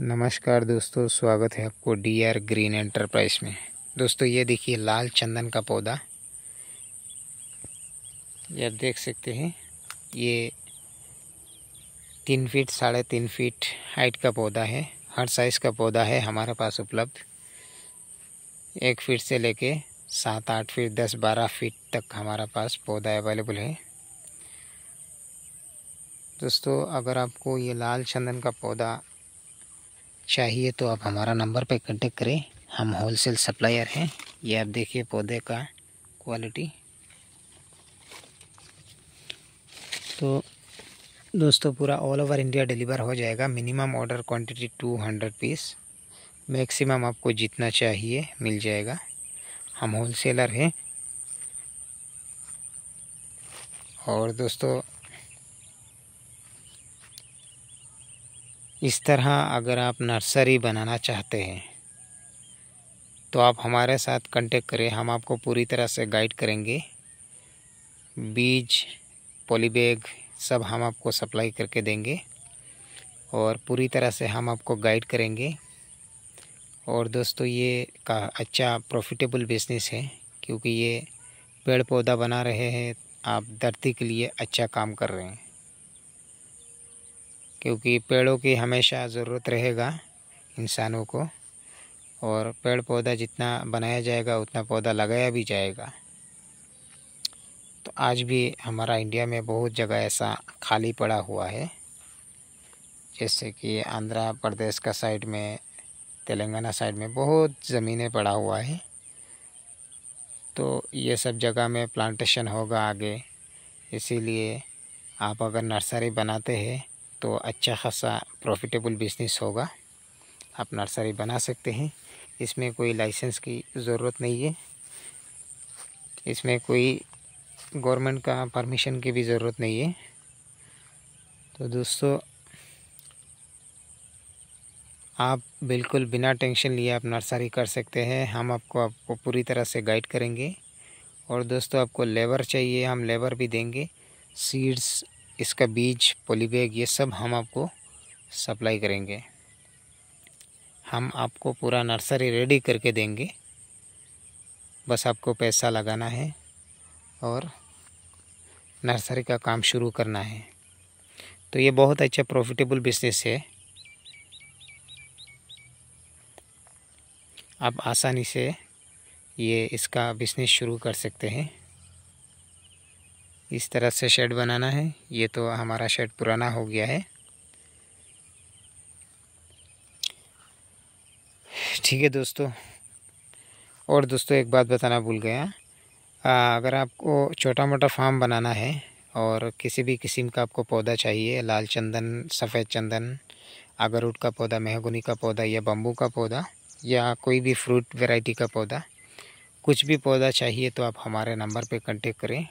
नमस्कार दोस्तों स्वागत है आपको डी आर ग्रीन एंटरप्राइज में दोस्तों ये देखिए लाल चंदन का पौधा ये आप देख सकते हैं ये तीन फीट साढ़े तीन फीट हाइट का पौधा है हर साइज़ का पौधा है हमारे पास उपलब्ध एक फीट से लेके सात आठ फीट दस बारह फीट तक हमारा पास पौधा अवेलेबल है दोस्तों अगर आपको ये लाल चंदन का पौधा चाहिए तो आप हमारा नंबर पर कॉन्टेक्ट करें हम होलसेल सप्लायर हैं ये आप देखिए पौधे का क्वालिटी तो दोस्तों पूरा ऑल ओवर इंडिया डिलीवर हो जाएगा minimum order quantity two hundred piece maximum आपको जितना चाहिए मिल जाएगा हम होलसेलर हैं और दोस्तों इस तरह अगर आप नर्सरी बनाना चाहते हैं तो आप हमारे साथ कांटेक्ट करें हम आपको पूरी तरह से गाइड करेंगे बीज पॉलीबैग सब हम आपको सप्लाई करके देंगे और पूरी तरह से हम आपको गाइड करेंगे और दोस्तों ये का अच्छा प्रॉफिटेबल बिजनेस है क्योंकि ये पेड़ पौधा बना रहे हैं आप धरती के लिए अच्छा काम कर रहे हैं क्योंकि पेड़ों की हमेशा ज़रूरत रहेगा इंसानों को और पेड़ पौधा जितना बनाया जाएगा उतना पौधा लगाया भी जाएगा तो आज भी हमारा इंडिया में बहुत जगह ऐसा खाली पड़ा हुआ है जैसे कि आंध्र प्रदेश का साइड में तेलंगाना साइड में बहुत ज़मीनें पड़ा हुआ है तो ये सब जगह में प्लांटेशन होगा आगे इसीलिए आप अगर नर्सरी बनाते हैं तो अच्छा खासा प्रॉफिटेबल बिजनेस होगा आप नर्सरी बना सकते हैं इसमें कोई लाइसेंस की ज़रूरत नहीं है इसमें कोई गवर्नमेंट का परमिशन की भी ज़रूरत नहीं है तो दोस्तों आप बिल्कुल बिना टेंशन लिए आप नर्सरी कर सकते हैं हम आपको आपको पूरी तरह से गाइड करेंगे और दोस्तों आपको लेबर चाहिए हम लेबर भी देंगे सीड्स इसका बीज पॉलीबैग ये सब हम आपको सप्लाई करेंगे हम आपको पूरा नर्सरी रेडी करके देंगे बस आपको पैसा लगाना है और नर्सरी का काम शुरू करना है तो ये बहुत अच्छा प्रॉफिटेबल बिजनेस है आप आसानी से ये इसका बिजनेस शुरू कर सकते हैं इस तरह से शेड बनाना है ये तो हमारा शेड पुराना हो गया है ठीक है दोस्तों और दोस्तों एक बात बताना भूल गया आ, अगर आपको छोटा मोटा फार्म बनाना है और किसी भी किस्म का आपको पौधा चाहिए लाल चंदन सफ़ेद चंदन अगरूट का पौधा मेहगुनी का पौधा या बम्बू का पौधा या कोई भी फ्रूट वैरायटी का पौधा कुछ भी पौधा चाहिए तो आप हमारे नंबर पे कांटेक्ट करें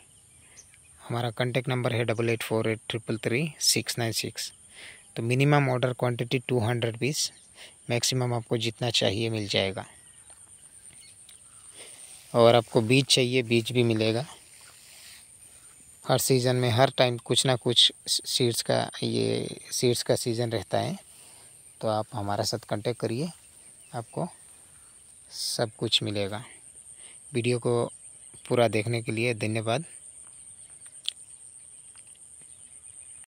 हमारा कॉन्टैक्ट नंबर है double eight four eight triple three six nine six तो minimum order quantity two hundred piece maximum आपको जितना चाहिए मिल जाएगा और आपको बीज चाहिए बीज भी मिलेगा हर सीज़न में हर टाइम कुछ ना कुछ सीड्स का ये सीड्स का सीज़न रहता है तो आप हमारे साथ कांटेक्ट करिए आपको सब कुछ मिलेगा वीडियो को पूरा देखने के लिए धन्यवाद